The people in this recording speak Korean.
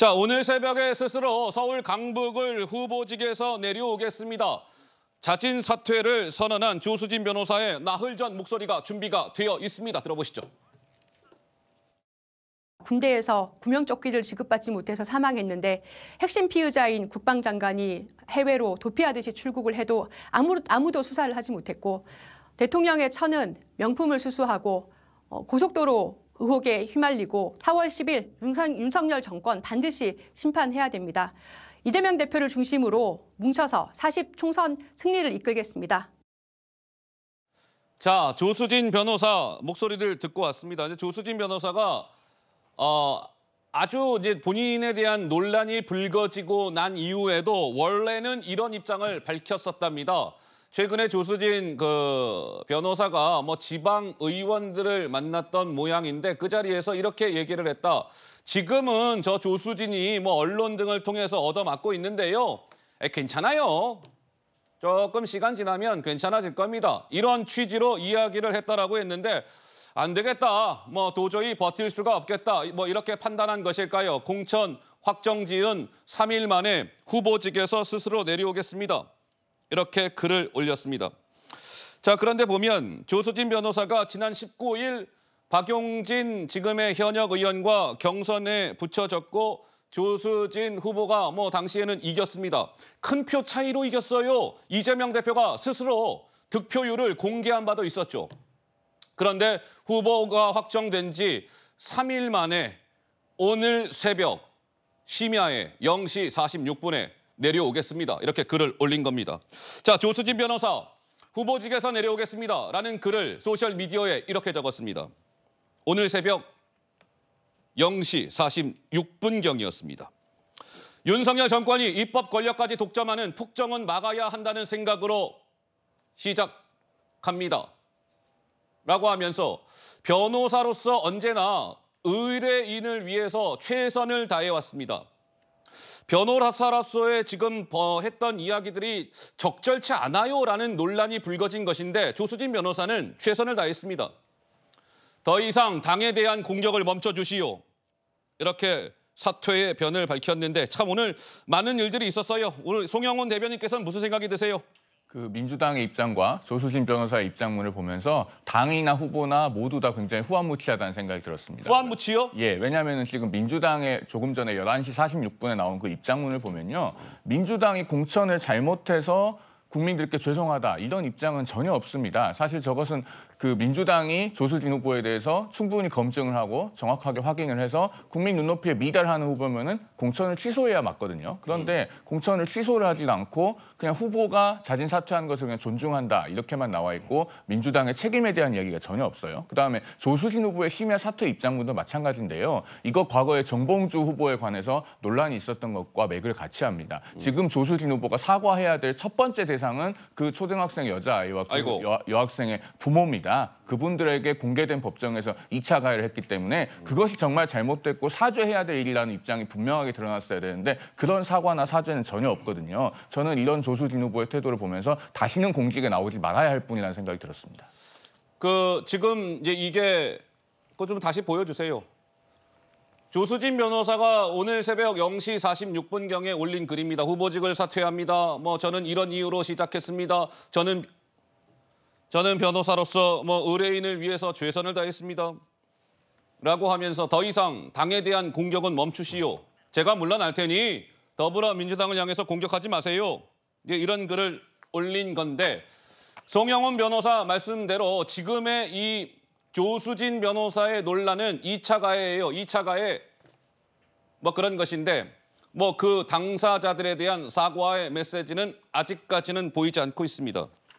자, 오늘 새벽에 스스로 서울 강북을 후보직에서 내려오겠습니다. 자진 사퇴를 선언한 조수진 변호사의 나흘 전 목소리가 준비가 되어 있습니다. 들어보시죠. 군대에서 구명조끼를 지급받지 못해서 사망했는데 핵심 피의자인 국방장관이 해외로 도피하듯이 출국을 해도 아무, 아무도 수사를 하지 못했고 대통령의 처는 명품을 수수하고 어, 고속도로 의혹에 휘말리고 4월 10일 윤석, 윤석열 정권 반드시 심판해야 됩니다. 이재명 대표를 중심으로 뭉쳐서 40 총선 승리를 이끌겠습니다. 자, 조수진 변호사 목소리를 듣고 왔습니다. 이제 조수진 변호사가 어, 아주 이제 본인에 대한 논란이 불거지고 난 이후에도 원래는 이런 입장을 밝혔었답니다. 최근에 조수진 그 변호사가 뭐 지방 의원들을 만났던 모양인데 그 자리에서 이렇게 얘기를 했다. 지금은 저 조수진이 뭐 언론 등을 통해서 얻어맞고 있는데요. 에, 괜찮아요. 조금 시간 지나면 괜찮아질 겁니다. 이런 취지로 이야기를 했다라고 했는데 안 되겠다. 뭐 도저히 버틸 수가 없겠다. 뭐 이렇게 판단한 것일까요? 공천 확정 지은 3일 만에 후보직에서 스스로 내려오겠습니다. 이렇게 글을 올렸습니다. 자 그런데 보면 조수진 변호사가 지난 19일 박용진 지금의 현역 의원과 경선에 붙여졌고 조수진 후보가 뭐 당시에는 이겼습니다. 큰 표 차이로 이겼어요. 이재명 대표가 스스로 득표율을 공개한 바도 있었죠. 그런데 후보가 확정된 지 3일 만에 오늘 새벽 심야에 0시 46분에 내려오겠습니다. 이렇게 글을 올린 겁니다. 자, 조수진 변호사 후보직에서 내려오겠습니다. 라는 글을 소셜미디어에 이렇게 적었습니다. 오늘 새벽 0시 46분경이었습니다. 윤석열 정권이 입법 권력까지 독점하는 폭정은 막아야 한다는 생각으로 시작합니다. 라고 하면서 변호사로서 언제나 의뢰인을 위해서 최선을 다해왔습니다. 변호사라서의 지금 했던 이야기들이 적절치 않아요라는 논란이 불거진 것인데 조수진 변호사는 최선을 다했습니다. 더 이상 당에 대한 공격을 멈춰주시오. 이렇게 사퇴의 변을 밝혔는데 참 오늘 많은 일들이 있었어요. 오늘 송영훈 대변인께서는 무슨 생각이 드세요? 그 민주당의 입장과 조수진 변호사의 입장문을 보면서 당이나 후보나 모두 다 굉장히 후안무치하다는 생각이 들었습니다. 후안무치요? 예, 왜냐하면 지금 민주당의 조금 전에 11시 46분에 나온 그 입장문을 보면요. 민주당이 공천을 잘못해서 국민들께 죄송하다 이런 입장은 전혀 없습니다. 사실 저것은 그 민주당이 조수진 후보에 대해서 충분히 검증을 하고 정확하게 확인을 해서 국민 눈높이에 미달하는 후보면은 공천을 취소해야 맞거든요. 그런데 음. 공천을 취소를 하지 않고 그냥 후보가 자진 사퇴한 것을 그냥 존중한다 이렇게만 나와 있고 민주당의 책임에 대한 이야기가 전혀 없어요. 그다음에 조수진 후보의 심야 사퇴 입장문도 마찬가지인데요. 이거 과거에 정봉주 후보에 관해서 논란이 있었던 것과 맥을 같이 합니다. 음. 지금 조수진 후보가 사과해야 될 첫 번째 대상 대상은 그 초등학생 여자아이와 그아고 여, 여학생의 부모입니다. 그분들에게 공개된 법정에서 2차 가해를 했기 때문에 그것이 정말 잘못됐고 사죄해야 될 일이라는 입장이 분명하게 드러났어야 되는데 그런 사과나 사죄는 전혀 없거든요. 저는 이런 조수진 후보의 태도를 보면서 다시는 공직에 나오지 말아야 할 뿐이라는 생각이 들었습니다. 그 지금 이제 이게 그좀 다시 보여주세요. 조수진 변호사가 오늘 새벽 0시 46분경에 올린 글입니다. 후보직을 사퇴합니다. 뭐 저는 이런 이유로 시작했습니다. 저는 저는 변호사로서 뭐 의뢰인을 위해서 최선을 다했습니다. 라고 하면서 더 이상 당에 대한 공격은 멈추시오. 제가 물러날 테니 더불어민주당을 향해서 공격하지 마세요. 이런 글을 올린 건데 송영훈 변호사 말씀대로 지금의 이 조수진 변호사의 논란은 2차 가해예요. 2차 가해 뭐 그런 것인데 뭐 그 당사자들에 대한 사과의 메시지는 아직까지는 보이지 않고 있습니다.